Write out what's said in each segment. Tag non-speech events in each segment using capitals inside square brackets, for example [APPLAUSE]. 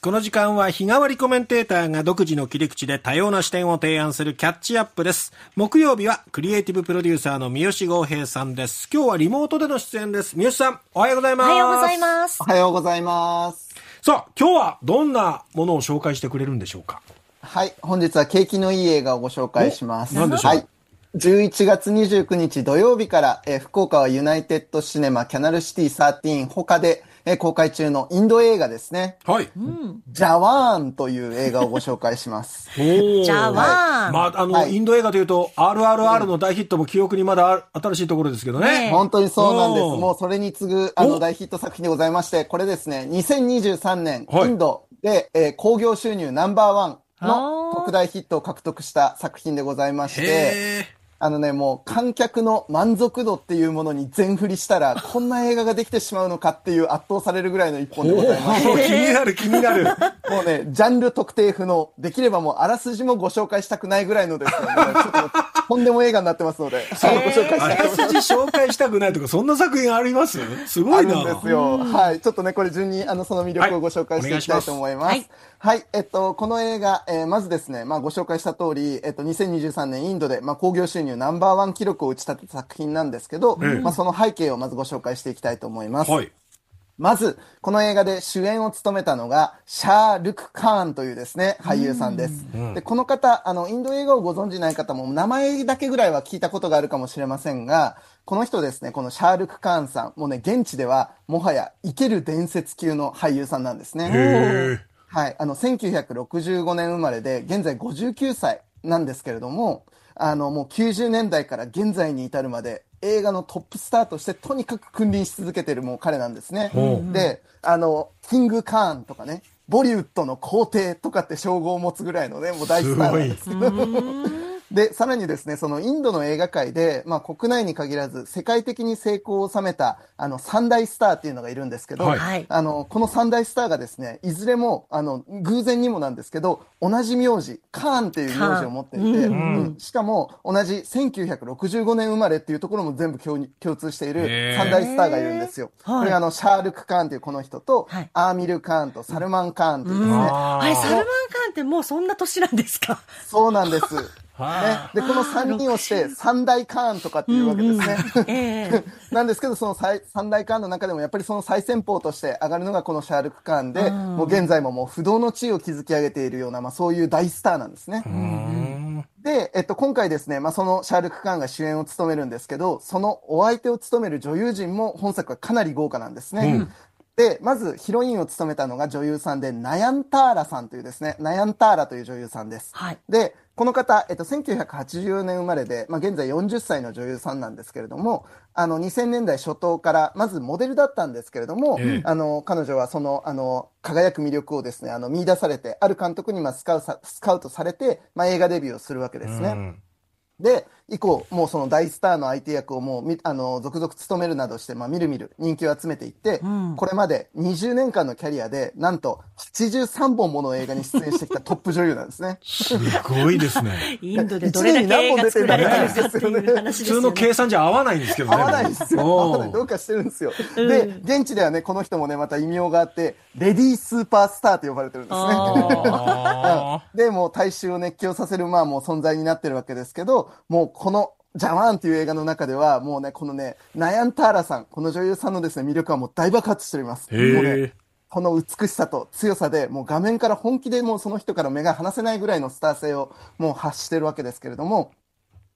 この時間は日替わりコメンテーターが独自の切り口で多様な視点を提案するキャッチアップです。木曜日はクリエイティブプロデューサーの三好豪平さんです。今日はリモートでの出演です。三好さん、おはようございます。おはようございます。おはようございます。さあ、今日はどんなものを紹介してくれるんでしょうかはい、本日は景気のいい映画をご紹介します。何でしょう、はい11月29日土曜日から、えー、福岡はユナイテッドシネマキャナルシティ13他でえー、公開中のインド映画ですね。はい。うん、ジャワーンという映画をご紹介します。[LAUGHS] ジャワーン、はい、まあ、あの、はい、インド映画というと、RRR の大ヒットも記憶にまだ新しいところですけどね。ね本当にそうなんです。もうそれに次ぐ、あの、大ヒット作品でございまして、これですね、2023年、インドで、はい、えー、興行収入ナンバーワンの特大ヒットを獲得した作品でございまして、あのね、もう観客の満足度っていうものに全振りしたら、こんな映画ができてしまうのかっていう圧倒されるぐらいの一本でございます。気になる気になる。[LAUGHS] もうね、ジャンル特定不能。できればもうあらすじもご紹介したくないぐらいのです、ね、ちょっととんでも映画になってますので、そう、ご紹介したいと思います。紹介したくないとか、そんな作品ありますすごいな。ですよ。はい。ちょっとね、これ順に、あの、その魅力をご紹介していきたいと思います。はい、いはい、えっと、この映画、えー、まずですね、まあ、ご紹介した通り、えっと、2023年インドで、まあ、興行収入ナンバーワン記録を打ち立てた作品なんですけど、うん、まあ、その背景をまずご紹介していきたいと思います。はい。まず、この映画で主演を務めたのが、シャー・ルク・カーンというですね、俳優さんです。で、この方、あの、インド映画をご存じない方も、名前だけぐらいは聞いたことがあるかもしれませんが、この人ですね、このシャールク・カーンさん、もうね、現地では、もはや、生ける伝説級の俳優さんなんですね。はい、あの、1965年生まれで、現在59歳なんですけれども、あの、もう90年代から現在に至るまで、映画のトップスターとしてとにかく君臨し続けてるもう彼なんですね。で、あの、キング・カーンとかね、ボリウッドの皇帝とかって称号を持つぐらいのね、もう大スターなんですけど。で、さらにですね、そのインドの映画界で、まあ国内に限らず世界的に成功を収めた、あの三大スターっていうのがいるんですけど、はい、あの、この三大スターがですね、いずれも、あの、偶然にもなんですけど、同じ名字、カーンっていう名字を持っていて、うん、しかも同じ1965年生まれっていうところも全部共通している三大スターがいるんですよ。これあの、シャールク・カーンっていうこの人と、はい、アーミル・カーンとサルマン・カーンっていうですね。はい、サルマン・カーンってもうそんな年なんですかそうなんです。ね、でこの3人をして三大カーンとかっていうわけですね。うんうん、[LAUGHS] なんですけどその三大カーンの中でもやっぱりその最先鋒として上がるのがこのシャールク・カーンで、うん、もう現在ももう不動の地位を築き上げているような、まあ、そういう大スターなんですね。で、えっと、今回ですね、まあ、そのシャールク・カーンが主演を務めるんですけどそのお相手を務める女優陣も本作はかなり豪華なんですね。で、まずヒロインを務めたのが女優さんで、ナヤンターラさんというですね、ナヤンターラという女優さんです。はい、で、この方、えっと、1984年生まれで、まあ、現在40歳の女優さんなんですけれども、あの、2000年代初頭から、まずモデルだったんですけれども、えあの、彼女はその、あの、輝く魅力をですね、あの、見出されて、ある監督にまあスカウスカウトされて、まあ、映画デビューをするわけですね。で、以降、もうその大スターの相手役をもう、あの、続々務めるなどして、まあ、みるみる人気を集めていって、うん、これまで20年間のキャリアで、なんと83本もの映画に出演してきたトップ女優なんですね。すごいですね。[LAUGHS] インドでどれだけ映画作られてるかっていう話ですよね。普通の計算じゃ合わないんですけどね。合わないですよ。合わない。どうかしてるんですよ。で、現地ではね、この人もね、また異名があって、レディースーパースターと呼ばれてるんですね。[LAUGHS] で、もう大衆を熱狂させる、まあもう存在になってるわけですけど、もうこのジャワーンっていう映画の中では、もうね、このね、ナヤンターラさん、この女優さんのですね、魅力はもう大爆発しております。もうね、この美しさと強さで、もう画面から本気でもうその人から目が離せないぐらいのスター性をもう発してるわけですけれども、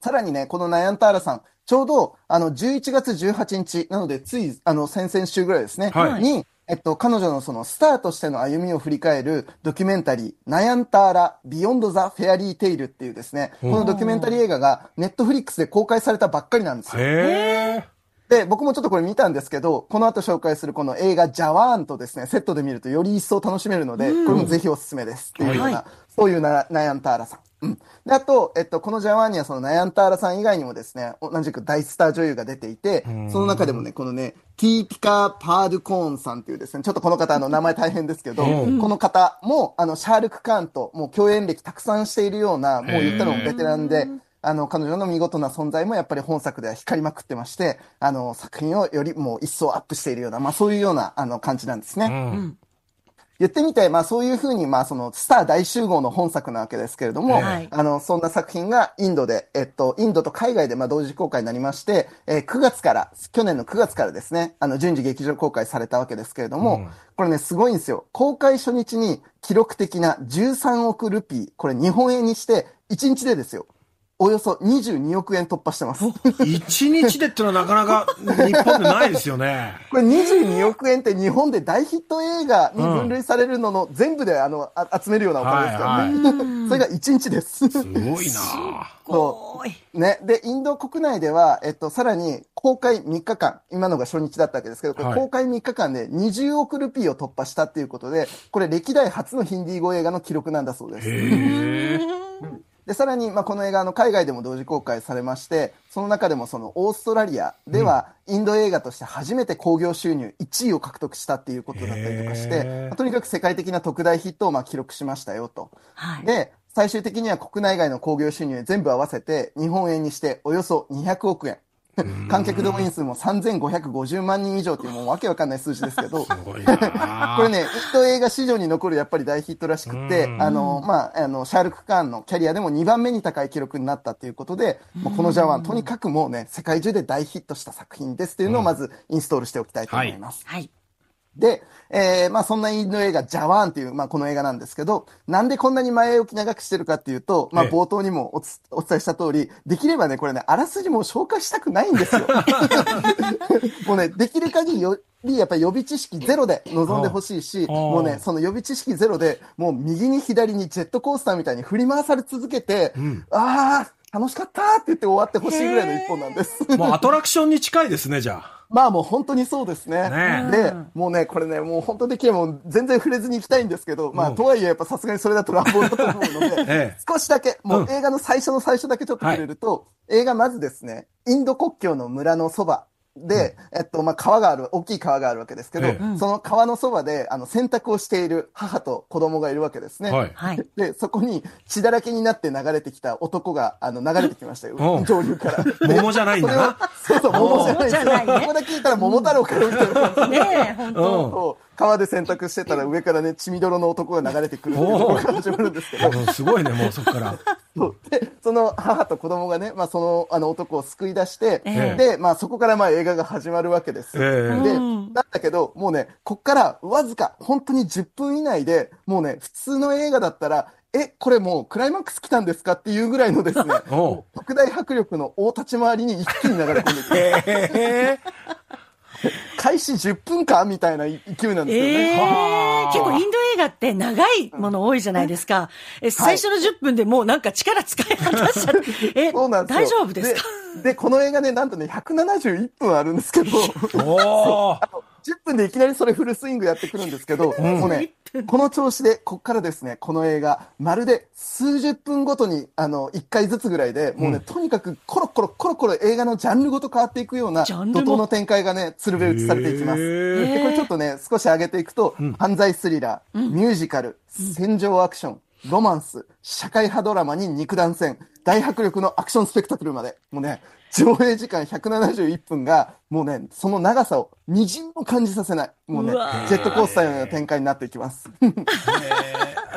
さらにね、このナヤンターラさん、ちょうど、あの、11月18日、なので、つい、あの、先々週ぐらいですね、はい、に、えっと、彼女のそのスターとしての歩みを振り返るドキュメンタリー、ナヤンターラ・ビヨンド・ザ・フェアリー・テイルっていうですね、このドキュメンタリー映画がネットフリックスで公開されたばっかりなんですよ。へーで、僕もちょっとこれ見たんですけど、この後紹介するこの映画ジャワーンとですね、セットで見るとより一層楽しめるので、これもぜひおすすめです。っていうような、はい、そういうナヤンターラさん。うん、であと、えっと、このジャワーニはそのナヤンターラさん以外にもですね同じく大スター女優が出ていてその中でもねこのねティーピカ・パールコーンさんっていうですねちょっとこの方の名前大変ですけど、この方もあのシャールク・カーンともう共演歴たくさんしているようなもう言ったのもベテランで。あの、彼女の見事な存在もやっぱり本作では光りまくってまして、あの、作品をよりもう一層アップしているような、まあそういうような、あの、感じなんですね。うん、言ってみて、まあそういうふうに、まあそのスター大集合の本作なわけですけれども、はい、あの、そんな作品がインドで、えっと、インドと海外でまあ同時公開になりまして、えー、9月から、去年の9月からですね、あの、順次劇場公開されたわけですけれども、うん、これね、すごいんですよ。公開初日に記録的な13億ルピー、これ日本円にして1日でですよ。およそ22億円突破してます。1 [LAUGHS] 日でってのはなかなか日本でないですよね。[LAUGHS] これ22億円って日本で大ヒット映画に分類されるのの全部であのあ集めるようなお金ですからね。はいはい、[LAUGHS] それが1日です。すごいなごい。ね。で、インド国内では、えっと、さらに公開3日間、今のが初日だったわけですけど、公開3日間で20億ルピーを突破したっていうことで、これ歴代初のヒンディー語映画の記録なんだそうです。へー。でさらに、まあ、この映画の海外でも同時公開されましてその中でもそのオーストラリアではインド映画として初めて興行収入1位を獲得したっていうことだったりとかして、まあ、とにかく世界的な特大ヒットをまあ記録しましたよと。はい、で最終的には国内外の興行収入全部合わせて日本円にしておよそ200億円 [LAUGHS] 観客動員数も3550万人以上っていうもうわけわかんない数字ですけど、[LAUGHS] これね、ヒット映画史上に残るやっぱり大ヒットらしくて、あの、まあ、あの、シャールク・カーンのキャリアでも2番目に高い記録になったということで、このジャワン、とにかくもうね、世界中で大ヒットした作品ですっていうのをまずインストールしておきたいと思います。はい、はいで、えー、まあそんなインド映画、ジャワーンっていう、まあこの映画なんですけど、なんでこんなに前置き長くしてるかっていうと、まあ冒頭にもおつお伝えした通り、できればね、これね、あらすじも紹介したくないんですよ。[LAUGHS] もうね、できる限りより、やっぱり予備知識ゼロで臨んでほしいし、もうね、その予備知識ゼロで、もう右に左にジェットコースターみたいに振り回され続けて、うん、ああ、楽しかったって言って終わってほしいぐらいの一本なんです。もうアトラクションに近いですね、じゃあ。まあもう本当にそうですね。ねで、もうね、これね、もう本当できれば全然触れずに行きたいんですけど、まあとはいえやっぱさすがにそれだと乱暴だと思うので、[LAUGHS] ええ、少しだけ、もう映画の最初の最初だけちょっと触れると、映画まずですね、インド国境の村のそばで、えっと、まあ、川がある、大きい川があるわけですけど、ええ、その川のそばで、あの、洗濯をしている母と子供がいるわけですね。はい。で、そこに血だらけになって流れてきた男が、あの、流れてきましたよ。上流から。[LAUGHS] 桃じゃないんだな。そうそう、[LAUGHS] 桃じゃない。桃こで聞いたら桃太郎から見てる。[LAUGHS] ねえ、んと。川で洗濯してたら上からね、血みどろの男が流れてくるっていうと始まるんですけど。すごいね、もうそこから。[LAUGHS] そでその母と子供がね、まあ、そのあの男を救い出して、えー、でまあ、そこからまあ映画が始まるわけです。えー、でなんだけど、もうね、こっからわずか、本当に10分以内で、もうね、普通の映画だったら、え、これもうクライマックス来たんですかっていうぐらいのですね、[LAUGHS] 特大迫力の大立ち回りに一気に流れ込んでいく。えー開始10分間みたいな勢いなんですよね。えー、結構インド映画って長いもの多いじゃないですか。え最初の10分でもうなんか力使い果たしちゃって、[LAUGHS] え、そうなん大丈夫ですかでこの映画ね、なんとね、171分あるんですけど、お10 [LAUGHS] 分でいきなりそれフルスイングやってくるんですけど、うん、もうね、この調子で、こっからですね、この映画、まるで数十分ごとに、あの、一回ずつぐらいで、もうね、うん、とにかくコロコロコロコロ映画のジャンルごと変わっていくような、怒涛の展開がね、鶴瓶打ちされていきます。で、これちょっとね、少し上げていくと、うん、犯罪スリラー、ミュージカル、戦場アクション、ロマンス、社会派ドラマに肉弾戦、大迫力のアクションスペクタクルまで、もうね、上映時間171分が、もうね、その長さをみじんも感じさせない。もうね、うジェットコースターのような展開になっていきます。[LAUGHS]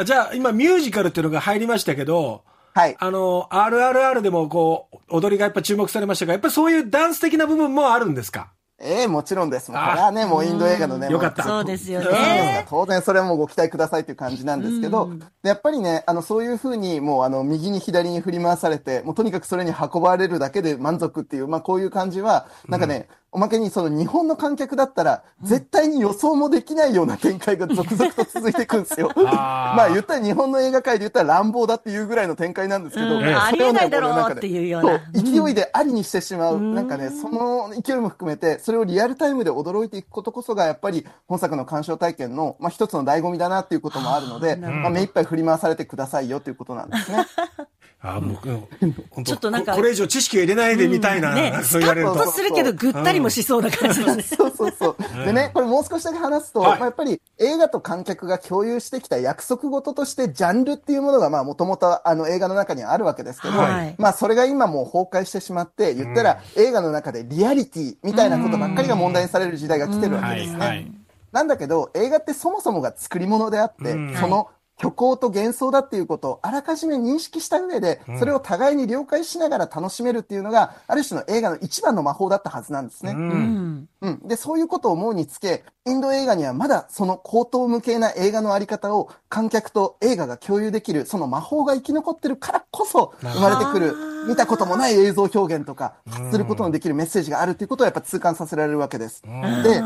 じゃあ、今ミュージカルっていうのが入りましたけど、はい。あの、RRR でもこう、踊りがやっぱ注目されましたが、やっぱそういうダンス的な部分もあるんですかええー、もちろんです。これはね、もうインド映画のね、よかった。そうですよね。当然それはもうご期待くださいっていう感じなんですけど、やっぱりね、あの、そういうふうに、もうあの、右に左に振り回されて、もうとにかくそれに運ばれるだけで満足っていう、まあこういう感じは、なんかね、うんおまけにその日本の観客だったら、絶対に予想もできないような展開が続々と続いていくんですよ。[LAUGHS] [LAUGHS] まあ言ったら日本の映画界で言ったら乱暴だっていうぐらいの展開なんですけど、うんありえないだろうっていうような。勢いでありにしてしまう、うん、なんかね、その勢いも含めて、それをリアルタイムで驚いていくことこそが、やっぱり本作の鑑賞体験の、まあ一つの醍醐味だなっていうこともあるので、まあ目いっぱい振り回されてくださいよということなんですね。[LAUGHS] あ僕、うん、ちょっとなんかこれ以上知識を入れないでみたいな、うんね、そう言われると。とするけど、ぐったりもしそうな感じですね。そうそうそう。でね、これもう少しだけ話すと、はい、まあ、やっぱり映画と観客が共有してきた約束事として、ジャンルっていうものが、まあ、もともとあの映画の中にあるわけですけど、はい、まあ、それが今もう崩壊してしまって、言ったら、映画の中でリアリティみたいなことばっかりが問題にされる時代が来てるわけですね。なんだけど、映画ってそもそもが作り物であって、うん、その虚構と幻想だっていうことをあらかじめ認識した上で、それを互いに了解しながら楽しめるっていうのが、ある種の映画の一番の魔法だったはずなんですね。うん、うん。で、そういうことを思うにつけ、インド映画にはまだその高等無形な映画のあり方を観客と映画が共有できる、その魔法が生き残ってるからこそ生まれてくる、見たこともない映像表現とか、発することのできるメッセージがあるということをやっぱ痛感させられるわけです。で、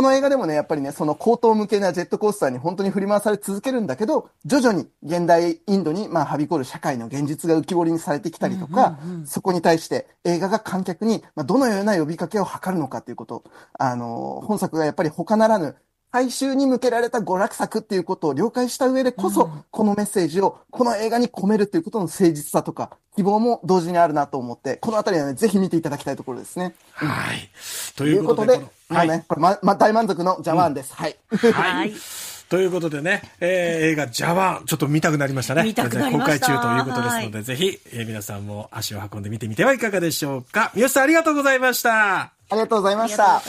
この映画でもね、やっぱりね、その高等無形なジェットコースターに本当に振り回され続けるんだけど、徐々に現代インドに、まあ、はびこる社会の現実が浮き彫りにされてきたりとか、そこに対して映画が観客に、まあ、どのような呼びかけを図るのかということ、あのー、本作がやっぱり他ならぬ、大衆に向けられた娯楽作っていうことを了解した上でこそ、このメッセージをこの映画に込めるということの誠実さとか、希望も同時にあるなと思って、このあたりはね、ぜひ見ていただきたいところですね。はい。ということで、とはい、ね、これ、ま、大満足のジャワンです。うん、はい。はい。ということでね、えー、映画ジャワン、ちょっと見たくなりましたね。見たくなりました。公開中ということですので、ぜひ、えー、皆さんも足を運んで見てみてはいかがでしょうか。三好さん、ありがとうございました。ありがとうございました。